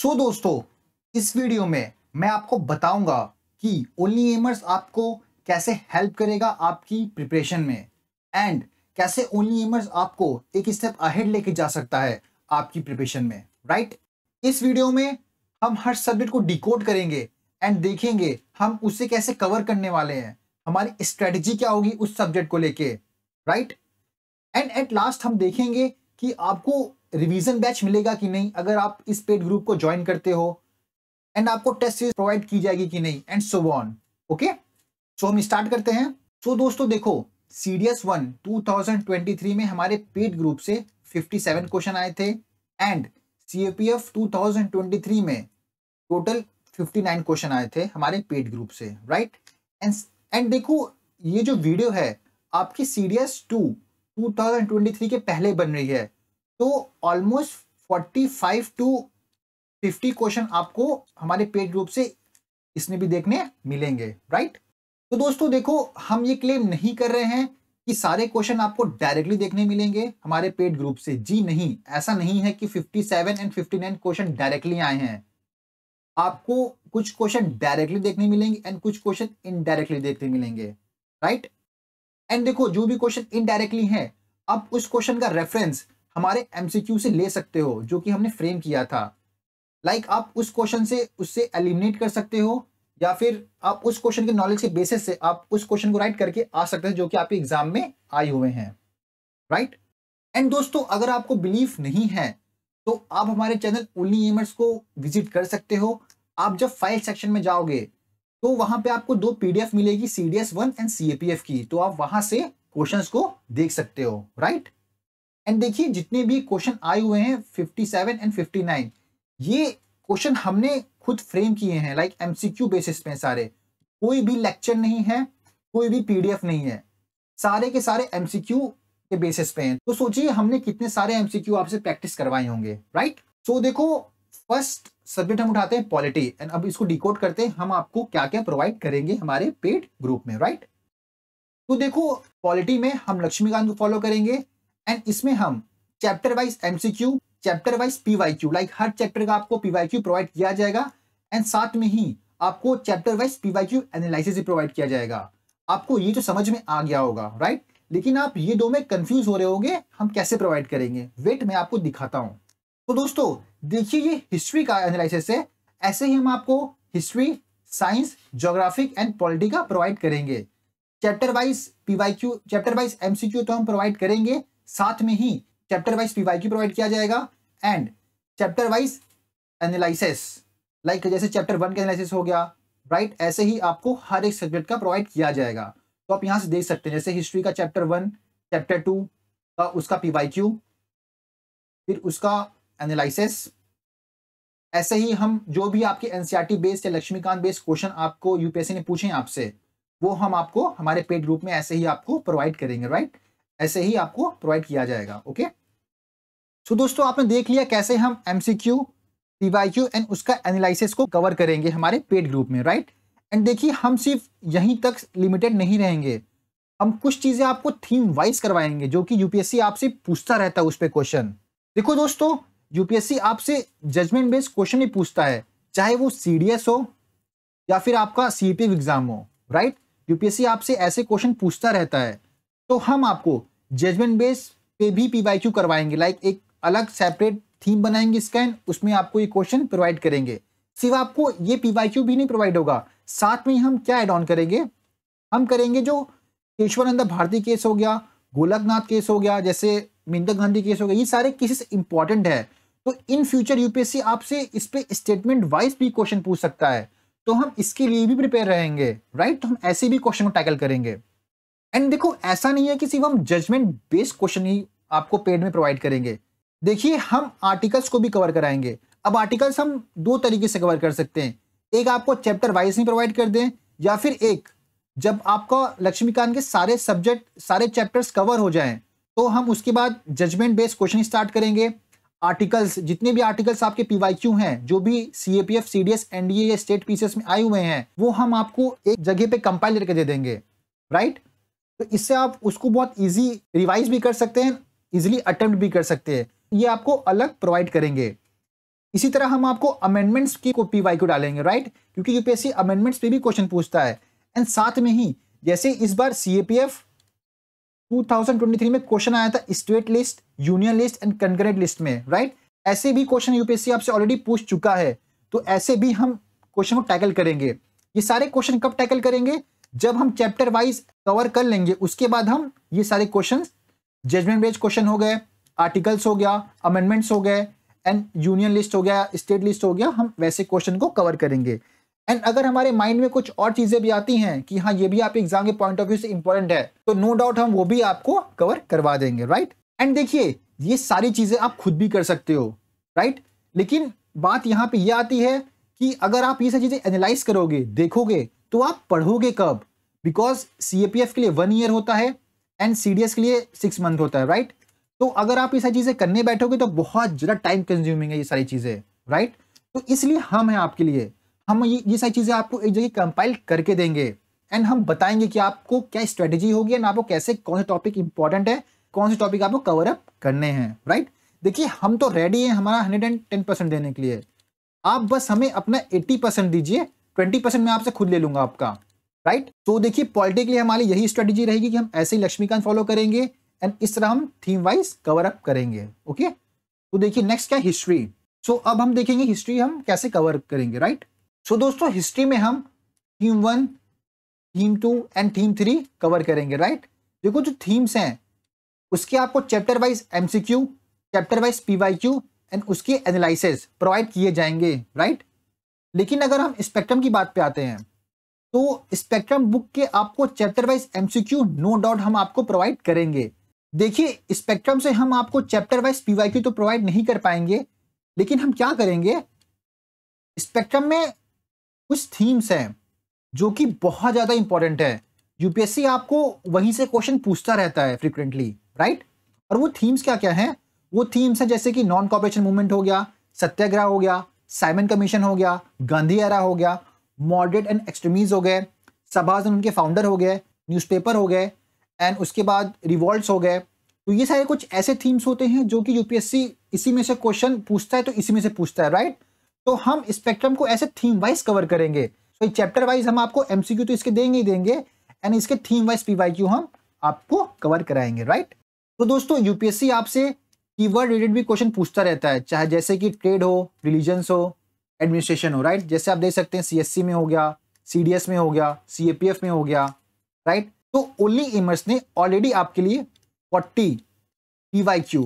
सो so, दोस्तों इस video में मैं आपको बताऊंगा कि ओनली एमर्स आपको कैसे हेल्प करेगा आपकी प्रिपरेशन में एंड कैसे ओनली एमर्स आपको एक स्टेप अहेड लेके जा सकता है आपकी प्रिपरेशन में राइट right? इस वीडियो में हम हर सब्जेक्ट को डिकोड करेंगे एंड देखेंगे हम उसे कैसे कवर करने वाले हैं हमारी स्ट्रेटजी क्या होगी उस सब्जेक्ट को लेके राइट एंड एट लास्ट हम देखेंगे कि आपको रिवीजन बैच मिलेगा कि नहीं अगर आप इस पेड ग्रुप को ज्वाइन करते हो एंड आपको टेस्ट सीरीज प्रोवाइड की जाएगी कि नहीं and so on okay so हम स्टार्ट करते हैं सो so, दोस्तों देखो C D S one two thousand twenty three में हमारे पेड ग्रुप से फिफ्टी सेवन क्वेश्चन आए थे and C A P F two thousand twenty three में टोटल फिफ्टी नाइन क्वेश्चन आए थे हमारे पेड ग्रुप से राइट एंड एंड देखो ये जो वीडियो है आपकी C D S two two thousand twenty three के पहले बन रही है तो almost forty five to fifty question आपको हमारे पेड ग्रुप से इसमें भी देखने मिलेंगे राइट तो दोस्तों देखो हम ये क्लेम नहीं कर रहे हैं कि सारे क्वेश्चन आपको डायरेक्टली देखने मिलेंगे हमारे पेड ग्रुप से जी नहीं ऐसा नहीं है कि 57 एंड 59 क्वेश्चन डायरेक्टली आए हैं आपको कुछ क्वेश्चन डायरेक्टली देखने मिलेंगे एंड कुछ क्वेश्चन इनडायरेक्टली देखने मिलेंगे राइट एंड देखो जो भी क्वेश्चन इनडायरेक्टली है अब उस क्वेश्चन का रेफरेंस हमारे एमसीक्यू से ले सकते हो जो कि हमने फ्रेम किया था लाइक like आप उस क्वेश्चन से उससे एलिमिनेट कर सकते हो या फिर आप उस क्वेश्चन के नॉलेज के बेसिस से आप उस क्वेश्चन को राइट करके आ सकते हैं जो कि आपके एग्जाम में आए हुए हैं राइट एंड दोस्तों अगर आपको बिलीव नहीं है तो आप हमारे चैनल ओनली एमर्स को विजिट कर सकते हो आप जब फाइल सेक्शन में जाओगे तो वहां पे आपको दो पीडीएफ मिलेगी सीडीएस वन एंड सीएपीएफ की तो आप वहां से क्वेश्चंस को देख सकते हो राइट एंड देखिए जितने भी क्वेश्चन आए हुए हैं 57 एंड 59 ये क्वेश्चन हमने खुद फ्रेम किए हैं लाइक एमसीक्यू बेसिस पे सारे कोई भी लेक्चर नहीं है कोई भी पीडीएफ नहीं है सारे के सारे एमसीक्यू के बेसिस पे हैं तो सोचिए हमने कितने सारे एमसीक्यू आपसे प्रैक्टिस करवाए होंगे राइट सो देखो फर्स्ट सब्जेक्ट हम उठाते हैं पॉलिटी एंड अब इसको डिकोड करते हैं हम आपको क्या क्या प्रोवाइड करेंगे हमारे पेड ग्रुप में राइट तो देखो पॉलिटी में हम लक्ष्मीकांत को फॉलो करेंगे एंड इसमें हम chapter wise MCQ chapter wise PYQ like हर चैप्टर का आपको पीवाईक्यू प्रोवाइड किया जाएगा एंड साथ में ही आपको चैप्टर वाइज पीवाईक्यू एनालिसिस भी प्रोवाइड किया जाएगा आपको ये तो समझ में आ गया होगा राइट लेकिन आप ये दो में कंफ्यूज हो रहे होंगे हम कैसे प्रोवाइड करेंगे वेट मैं आपको दिखाता हूँ तो दोस्तों देखिए ये हिस्ट्री का एनालिसिस है ऐसे ही हम आपको history science geographic and polity का प्रोवाइड करेंगे chapter wise PYQ chapter wise MCQ तो हम प्रोवाइड करेंगे साथ में ही चैप्टर वाइज पीवाईक्यू प्रोवाइड किया जाएगा and chapter wise analysis like जैसे चैप्टर वन का एनालिसिस हो गया राइट right? ऐसे ही आपको हर एक सब्जेक्ट का प्रोवाइड किया जाएगा तो आप यहां से देख सकते हैं जैसे हिस्ट्री का चैप्टर वन चैप्टर टू का उसका पीवाईक्यू फिर उसका एनालिसिस ऐसे ही हम जो भी आपके एनसीआरटी बेस्ड e या लक्ष्मीकांत बेस्ड क्वेश्चन आपको यूपीएससी ने पूछे आपसे वो हम आपको हमारे पेड ग्रुप में ऐसे ही आपको प्रोवाइड करेंगे राइट ऐसे ही आपको प्रोवाइड किया जाएगा ओके सो दोस्तों आपने देख लिया कैसे हम M C Q Q and उसका एनालिसिस को कवर करेंगे हमारे पेड ग्रुप में राइट एंड देखिए हम सिर्फ यहीं तक लिमिटेड नहीं रहेंगे हम कुछ चीज़ें आपको थीम वाइज करवाएंगे जो कि यूपीएससी आपसे पूछता रहता है उस पर क्वेश्चन देखो दोस्तों यूपीएससी आपसे जजमेंट बेस्ड क्वेश्चन ही पूछता है चाहे वो सीडीएस हो या फिर आपका सीपीएफ एग्जाम हो राइट यूपीएससी आपसे ऐसे क्वेश्चन पूछता रहता है तो हम आपको जजमेंट बेस पे भी क्यू करवाएंगे लाइक एक अलग सेपरेट थीम बनाएंगे स्कैन उसमें आपको ये क्वेश्चन प्रोवाइड करेंगे सिवा आपको ये क्यू भी नहीं प्रोवाइड होगा साथ में हम क्या एड ऑन करेंगे हम करेंगे जो केशवानंद भारती केस हो गया गोलकनाथ केस हो गया जैसे मिंदा गांधी केस हो गया ये सारे केसेस इंपॉर्टेंट है तो इन फ्यूचर यूपीएससी आपसे इस पे स्टेटमेंट वाइज भी क्वेश्चन पूछ सकता है तो हम इसके लिए भी प्रिपेयर रहेंगे राइट तो हम ऐसे भी क्वेश्चन को टैकल करेंगे एंड देखो ऐसा नहीं है कि सिर्फ हम जजमेंट बेस्ड क्वेश्चन ही आपको पेड में प्रोवाइड करेंगे देखिए हम आर्टिकल्स को भी कवर कराएंगे अब आर्टिकल्स हम दो तरीके से कवर कर सकते हैं एक आपको चैप्टर वाइज में प्रोवाइड कर दें या फिर एक जब आपका लक्ष्मीकांत के सारे सब्जेक्ट सारे चैप्टर्स कवर हो जाएं तो हम उसके बाद जजमेंट बेस्ड क्वेश्चन स्टार्ट करेंगे आर्टिकल्स जितने भी आर्टिकल्स आपके पीवाईक्यू हैं जो भी C A P F C D S NDA या स्टेट पीसीएस में आए हुए हैं वो हम आपको एक जगह पे कंपाइल करके दे देंगे राइट तो इससे आप उसको बहुत ईजी रिवाइज भी कर सकते हैं इजिली अटेम्प्ट भी कर सकते हैं ये आपको अलग प्रोवाइड करेंगे इसी तरह हम आपको अमेंडमेंट्स की को पी वाई को डालेंगे राइट क्योंकि यूपीएससी अमेंडमेंट्स पे भी क्वेश्चन पूछता है एंड साथ में ही जैसे इस बार C A P F two thousand twenty three में क्वेश्चन आया था state list union list and concurrent list में राइट ऐसे भी क्वेश्चन यूपीएससी आपसे ऑलरेडी पूछ चुका है तो ऐसे भी हम क्वेश्चन को टैकल करेंगे ये सारे क्वेश्चन कब टैकल करेंगे जब हम चैप्टर वाइज कवर कर लेंगे उसके बाद हम ये सारे क्वेश्चन जजमेंट बेस्ड क्वेश्चन हो गए आर्टिकल्स हो गया अमेंडमेंट्स हो गए एंड यूनियन लिस्ट हो गया स्टेट लिस्ट हो गया हम वैसे क्वेश्चन को कवर करेंगे एंड अगर हमारे माइंड में कुछ और चीज़ें भी आती हैं कि हाँ ये भी आपके एग्जाम के पॉइंट ऑफ व्यू से इंपॉर्टेंट है तो नो no डाउट हम वो भी आपको कवर करवा देंगे राइट एंड देखिए ये सारी चीज़ें आप खुद भी कर सकते हो राइट लेकिन बात यहाँ पे ये यह आती है कि अगर आप ये सारी चीज़ें एनालाइज करोगे देखोगे तो आप पढ़ोगे कब बिकॉज सी के लिए वन ईयर होता है एंड सी के लिए सिक्स मंथ होता है राइट तो अगर आप ये सारी चीज़ें करने बैठोगे तो बहुत ज़्यादा टाइम कंज्यूमिंग है ये सारी चीज़ें राइट तो इसलिए हम हैं आपके लिए हम ये ये सारी चीज़ें आपको एक जगह कंपाइल करके देंगे एंड हम बताएंगे कि आपको क्या स्ट्रेटेजी होगी एंड आपको कैसे कौन से टॉपिक इंपॉर्टेंट है कौन से टॉपिक आपको कवर अप करने हैं राइट देखिए हम तो रेडी हैं हमारा हंड्रेड एंड टेन परसेंट देने के लिए आप बस हमें अपना एट्टी परसेंट दीजिए ट्वेंटी परसेंट मैं आपसे खुद ले लूंगा आपका राइट right? तो देखिए पॉलिटिकली हमारी यही स्ट्रेटेजी रहेगी कि हम ऐसे ही लक्ष्मीकांत फॉलो करेंगे एंड इस तरह हम थीम वाइज कवर अप करेंगे ओके okay? तो देखिए नेक्स्ट क्या हिस्ट्री सो so, अब हम देखेंगे हिस्ट्री हम कैसे कवर करेंगे राइट right? सो so, दोस्तों हिस्ट्री में हम theme one theme two and theme three cover करेंगे राइट right? देखो जो थीम्स हैं उसके आपको chapter wise MCQ chapter wise PYQ and उसके एनालिसिस प्रोवाइड किए जाएंगे राइट right? लेकिन अगर हम स्पेक्ट्रम की बात पे आते हैं तो स्पेक्ट्रम बुक के आपको chapter wise MCQ no doubt हम आपको प्रोवाइड करेंगे देखिए स्पेक्ट्रम से हम आपको चैप्टर वाइज पीवाईक्यू तो प्रोवाइड नहीं कर पाएंगे लेकिन हम क्या करेंगे स्पेक्ट्रम में कुछ थीम्स हैं जो कि बहुत ज़्यादा इंपॉर्टेंट है यूपीएससी आपको वहीं से क्वेश्चन पूछता रहता है फ्रिक्वेंटली राइट और वो थीम्स क्या क्या हैं वो थीम्स हैं जैसे कि नॉन कॉपरेशन मूवमेंट हो गया सत्याग्रह हो गया साइमन कमीशन हो गया गांधी एरा हो गया मॉडरेट एंड एक्सट्रीमीज हो गए सभाजन उनके फाउंडर हो गए न्यूज़पेपर हो गए एंड उसके बाद रिवॉल्ट्स हो गए तो ये सारे कुछ ऐसे थीम्स होते हैं जो कि यूपीएससी इसी में से क्वेश्चन पूछता है तो इसी में से पूछता है राइट तो हम स्पेक्ट्रम को ऐसे थीम वाइज कवर करेंगे तो चैप्टर वाइज हम आपको एमसीक्यू तो इसके देंगे ही देंगे एंड इसके थीम वाइज पीवाईक्यू हम आपको कवर कराएंगे राइट तो दोस्तों यूपीएससी आपसे कीवर्ड रिलेटेड भी क्वेश्चन पूछता रहता है चाहे जैसे कि ट्रेड हो रिलीजन्स हो एडमिनिस्ट्रेशन हो राइट जैसे आप देख सकते हैं सीएससी में हो गया सीडीएस में हो गया सीएपीएफ में हो गया राइट तो ओनली इमर्स ने ऑलरेडी आपके लिए forty P Y Q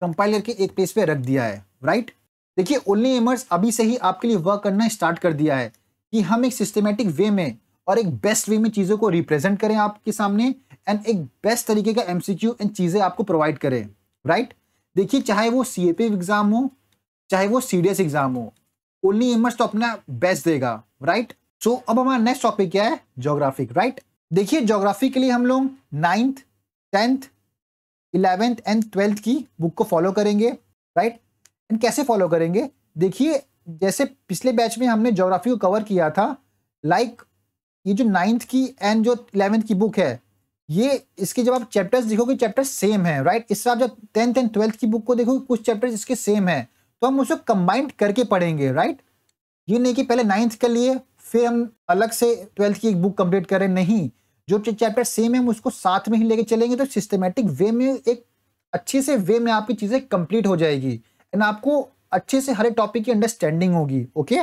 compiler के एक पेज पे रख दिया है राइट देखिए ओनली इमर्स अभी से ही आपके लिए वर्क करना स्टार्ट कर दिया है कि हम एक सिस्टमेटिक वे में और एक बेस्ट वे में चीज़ों को रिप्रेजेंट करें आपके सामने एंड एक बेस्ट तरीके का एमसीक्यू एंड चीज़ें आपको प्रोवाइड करें राइट देखिए चाहे वो सी एग्जाम हो चाहे वो सी एग्जाम हो ओनली एमर्स तो अपना बेस्ट देगा राइट सो so, अब हमारा नेक्स्ट टॉपिक क्या है जोग्राफिक राइट देखिए जोग्राफी के लिए हम लोग ninth tenth eleventh and twelfth की बुक को फॉलो करेंगे राइट एंड कैसे फॉलो करेंगे देखिए जैसे पिछले बैच में हमने जोग्राफी को कवर किया था लाइक like, ये जो नाइन्थ की एंड जो इलेवेंथ की बुक है ये इसके जब आप चैप्टर्स देखोगे चैप्टर सेम है राइट इससे आप जब टेंथ एंड ट्वेल्थ की बुक को देखोगे कुछ चैप्टर्स इसके सेम है तो हम उसको कंबाइंड करके पढ़ेंगे राइट ये नहीं कि पहले नाइन्थ कर लिए फिर हम अलग से ट्वेल्थ की एक बुक कंप्लीट करें नहीं जो चैप्टर सेम है हम उसको साथ में ही लेके चलेंगे तो सिस्टमेटिक वे में एक अच्छे से वे में आपकी चीज़ें कंप्लीट हो जाएगी एंड आपको अच्छे से हर टॉपिक की अंडरस्टैंडिंग होगी ओके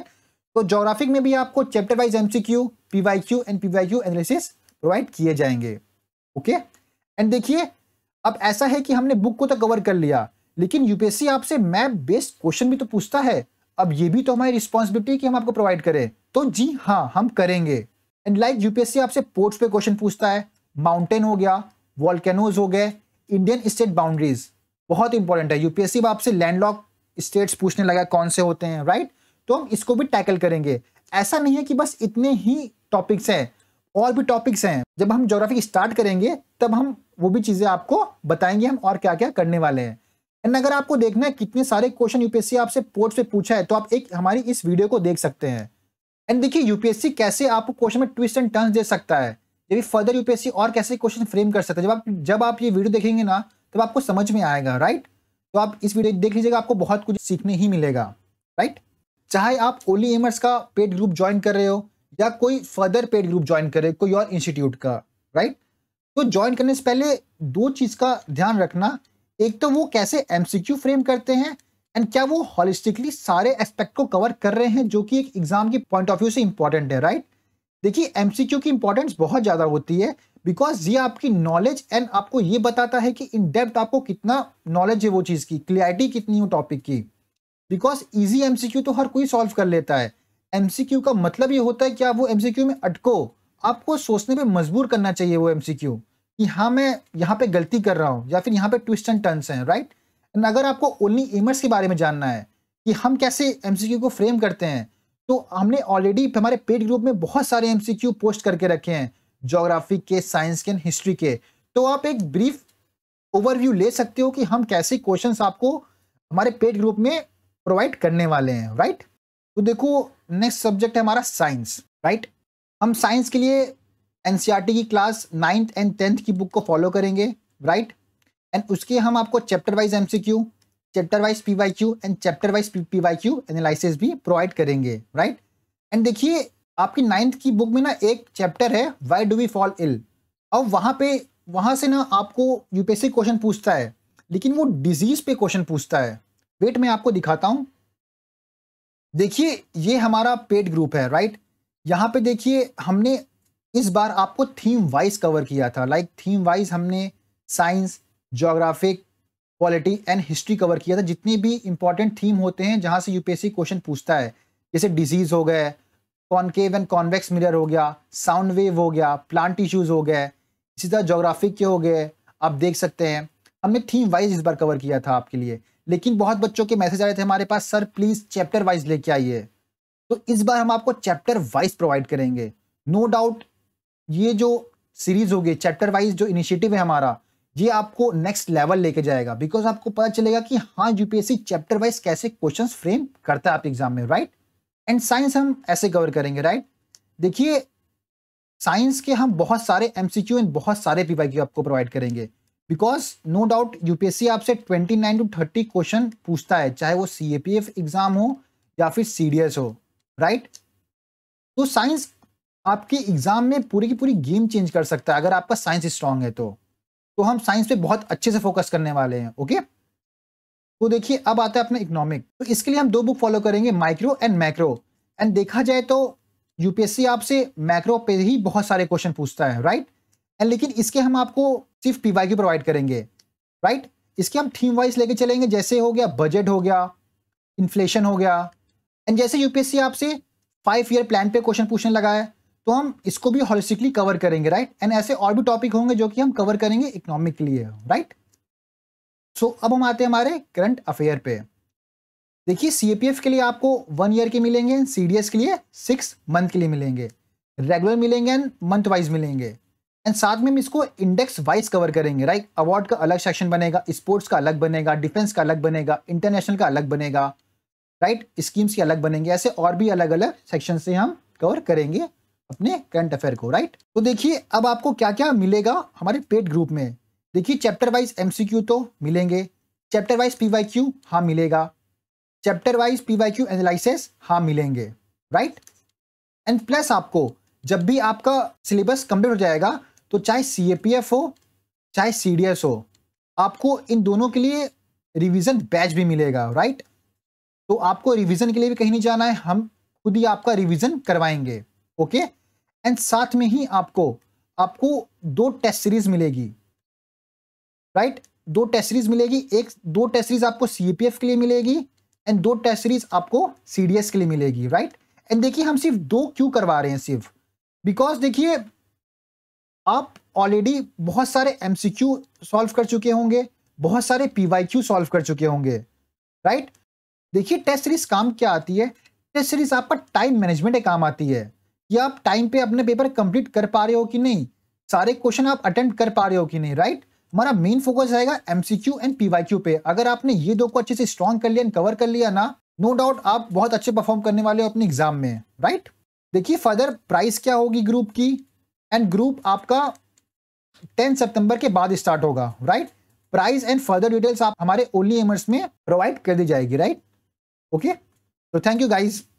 तो जोग्राफिक में भी आपको chapter wise MCQ Q and Q analysis provide किए जाएंगे ओके एंड देखिए अब ऐसा है कि हमने बुक को तो कवर कर लिया लेकिन यूपीएससी आपसे मैप बेस्ड क्वेश्चन भी तो पूछता है अब ये भी तो हमारी रिस्पॉन्सिबिलिटी कि हम आपको प्रोवाइड करें तो जी हाँ हम करेंगे एंड लाइक यूपीएससी आपसे पोर्ट्स पे क्वेश्चन पूछता है माउंटेन हो गया वॉल्केनोज हो गए इंडियन स्टेट बाउंड्रीज बहुत इंपॉर्टेंट है यूपीएससी आपसे लैंडलॉक स्टेट्स पूछने लगा कौन से होते हैं राइट तो हम इसको भी टैकल करेंगे ऐसा नहीं है कि बस इतने ही टॉपिक्स हैं और भी टॉपिक्स हैं जब हम जोग्राफी स्टार्ट करेंगे तब हम वो भी चीज़ें आपको बताएंगे हम और क्या क्या करने वाले हैं एंड अगर आपको देखना है कितने सारे क्वेश्चन यूपीएससी आपसे पोर्ट से पूछा है तो आप एक हमारी इस वीडियो को देख सकते हैं एंड देखिए यूपीएससी कैसे आपको क्वेश्चन में ट्विस्ट एंड टर्न दे सकता है यदि फर्दर यूपीएससी और कैसे क्वेश्चन फ्रेम कर सकता है जब आप जब आप ये वीडियो देखेंगे ना तब आपको समझ में आएगा राइट तो आप इस वीडियो देख लीजिएगा आपको बहुत कुछ सीखने ही मिलेगा राइट चाहे आप ओली एमर्स का पेड ग्रुप ज्वाइन कर रहे हो या कोई फर्दर पेड ग्रुप ज्वाइन करे कोई और इंस्टीट्यूट का राइट तो ज्वाइन करने से पहले दो चीज का ध्यान रखना एक तो वो कैसे एमसीक्यू फ्रेम करते हैं एंड क्या वो हॉलिस्टिकली सारे एस्पेक्ट को कवर कर रहे हैं जो कि एक एग्जाम की पॉइंट ऑफ व्यू से इंपॉर्टेंट है राइट देखिए एमसीक्यू की इंपॉर्टेंस बहुत ज़्यादा होती है बिकॉज ये आपकी नॉलेज एंड आपको ये बताता है कि इन डेप्थ आपको कितना नॉलेज है वो चीज़ की क्लियरिटी कितनी हो टॉपिक की बिकॉज ईजी एमसीक्यू तो हर कोई सॉल्व कर लेता है एमसीक्यू का मतलब ये होता है कि आप वो एमसीक्यू में अटको आपको सोचने पे मजबूर करना चाहिए वो एमसीक्यू कि हाँ मैं यहाँ पे गलती कर रहा हूँ या फिर यहाँ पे ट्विस्ट एंड टर्न्स हैं राइट एंड अगर आपको ओनली एमर्स के बारे में जानना है कि हम कैसे एम को फ्रेम करते हैं तो हमने ऑलरेडी हमारे पेड ग्रुप में बहुत सारे एम पोस्ट करके रखे हैं जोग्राफी के साइंस के एंड हिस्ट्री के तो आप एक ब्रीफ ओवरव्यू ले सकते हो कि हम कैसे क्वेश्चंस आपको हमारे पेड ग्रुप में प्रोवाइड करने वाले हैं राइट तो देखो नेक्स्ट सब्जेक्ट है हमारा साइंस राइट हम साइंस के लिए एन e की क्लास नाइन्थ एंड टेंथ की बुक को फॉलो करेंगे राइट एंड उसके हम आपको chapter wise M chapter wise P Y Q and chapter wise P Y Q analysis भी प्रोवाइड करेंगे राइट एंड देखिए आपकी नाइन्थ की बुक में ना एक चैप्टर है why do we fall ill और वहाँ पे वहाँ से ना आपको यूपीएससी क्वेश्चन पूछता है लेकिन वो डिजीज़ पे क्वेश्चन पूछता है वेट मैं आपको दिखाता हूँ देखिए ये हमारा पेड ग्रुप है राइट यहाँ पे देखिए हमने इस बार आपको थीम वाइज कवर किया था लाइक थीम वाइज हमने science geographic polity and history cover किया था जितने भी इंपॉर्टेंट थीम होते हैं जहाँ से यूपीएससी क्वेश्चन पूछता है जैसे डिजीज हो गए कॉन्केव एंड कॉन्वेक्स मिरर हो गया साउंड वेव हो गया प्लांट टिश्यूज हो गए इसी तरह जोग्राफिक के हो गए आप देख सकते हैं हमने थीम वाइज इस बार कवर किया था आपके लिए लेकिन बहुत बच्चों के मैसेज आ रहे थे हमारे पास सर प्लीज चैप्टर वाइज लेके आइए तो इस बार हम आपको चैप्टर वाइज प्रोवाइड करेंगे नो no डाउट ये जो सीरीज होगी चैप्टर वाइज जो इनिशिएटिव है हमारा ये आपको नेक्स्ट लेवल लेके जाएगा बिकॉज आपको पता चलेगा कि हाँ यूपीएससी चैप्टर वाइज कैसे क्वेश्चन फ्रेम करता है आप एग्जाम में राइट एंड साइंस हम ऐसे कवर करेंगे राइट देखिए साइंस के हम बहुत सारे एमसीक्यू एंड बहुत सारे पीवाई आपको प्रोवाइड करेंगे बिकॉज नो डाउट यूपीएससी आपसे 29 टू थर्टी क्वेश्चन पूछता है चाहे वो सी एग्जाम हो या फिर एस हो राइट तो साइंस आपके एग्जाम में पूरी की पूरी गेम चेंज कर सकता है अगर आपका साइंस स्ट्रांग है तो तो हम साइंस पे बहुत अच्छे से फोकस करने वाले हैं ओके तो देखिए अब आता है अपना इकोनॉमिक तो इसके लिए हम दो बुक फॉलो करेंगे माइक्रो एंड मैक्रो एंड देखा जाए तो यूपीएससी आपसे मैक्रो पे ही बहुत सारे क्वेश्चन पूछता है राइट एंड लेकिन इसके हम आपको सिर्फ पीवाई क्यू प्रोवाइड करेंगे राइट इसके हम थीम वाइज लेके चलेंगे जैसे हो गया बजट हो गया इन्फ्लेशन हो गया एंड जैसे यूपीएससी आपसे फाइव ईयर प्लान पे क्वेश्चन पूछने लगा है तो हम इसको भी हॉलिस्टिकली कवर करेंगे राइट एंड ऐसे और भी टॉपिक होंगे जो कि हम कवर करेंगे इकोनॉमिक के लिए राइट सो so, अब हम आते हैं हमारे करंट अफेयर पे देखिए सीएपीएफ के लिए आपको वन ईयर के मिलेंगे सीडीएस के लिए सिक्स मंथ के लिए मिलेंगे रेगुलर मिलेंगे एंड मंथ वाइज मिलेंगे एंड साथ में हम इसको इंडेक्स वाइज कवर करेंगे राइट अवार्ड का अलग सेक्शन बनेगा स्पोर्ट्स का अलग बनेगा डिफेंस का अलग बनेगा इंटरनेशनल का अलग बनेगा राइट स्कीम्स के अलग बनेंगे ऐसे और भी अलग अलग सेक्शन से हम कवर करेंगे अपने करंट अफेयर को राइट तो देखिए अब आपको क्या क्या मिलेगा हमारे पेड ग्रुप में देखिए चैप्टर वाइज एम तो मिलेंगे चैप्टर वाइज क्यू हाँ मिलेगा चैप्टर वाइज क्यू एनालिस हाँ मिलेंगे राइट एंड प्लस आपको जब भी आपका सिलेबस कंप्लीट हो जाएगा तो चाहे सी हो चाहे सी हो आपको इन दोनों के लिए रिवीजन बैच भी मिलेगा राइट तो आपको रिवीजन के लिए भी कहीं नहीं जाना है हम खुद ही आपका रिवीजन करवाएंगे ओके एंड साथ में ही आपको आपको दो टेस्ट सीरीज मिलेगी राइट right? दो टेस्ट सीरीज मिलेगी एक दो टेस्ट सीरीज आपको सीपीएफ के लिए मिलेगी एंड दो टेस्ट सीरीज आपको सीडीएस के लिए मिलेगी राइट एंड देखिए हम सिर्फ दो क्यों करवा रहे हैं सिर्फ बिकॉज देखिए आप ऑलरेडी बहुत सारे एम सी क्यू सॉल्व कर चुके होंगे बहुत सारे पी वाई क्यू सॉल्व कर चुके होंगे राइट देखिए टेस्ट सीरीज काम क्या आती है टेस्ट सीरीज आपका टाइम मैनेजमेंट एक काम आती है कि आप टाइम पे अपने पेपर कंप्लीट कर पा रहे हो कि नहीं सारे क्वेश्चन आप अटेम्प्ट कर पा रहे हो कि नहीं राइट हमारा मेन फोकस रहेगा एमसीक्यू एंड पीवाईक्यू पे अगर आपने ये दो को अच्छे से स्ट्रॉन्ग कर लिया कवर कर लिया ना नो no डाउट आप बहुत अच्छे परफॉर्म करने वाले हो अपने एग्जाम में राइट देखिए फर्दर प्राइस क्या होगी ग्रुप की एंड ग्रुप आपका 10 सितंबर के बाद स्टार्ट होगा right price and further details आप हमारे ओनली एमर्स में प्रोवाइड कर दी जाएगी राइट ओके तो थैंक यू गाइज़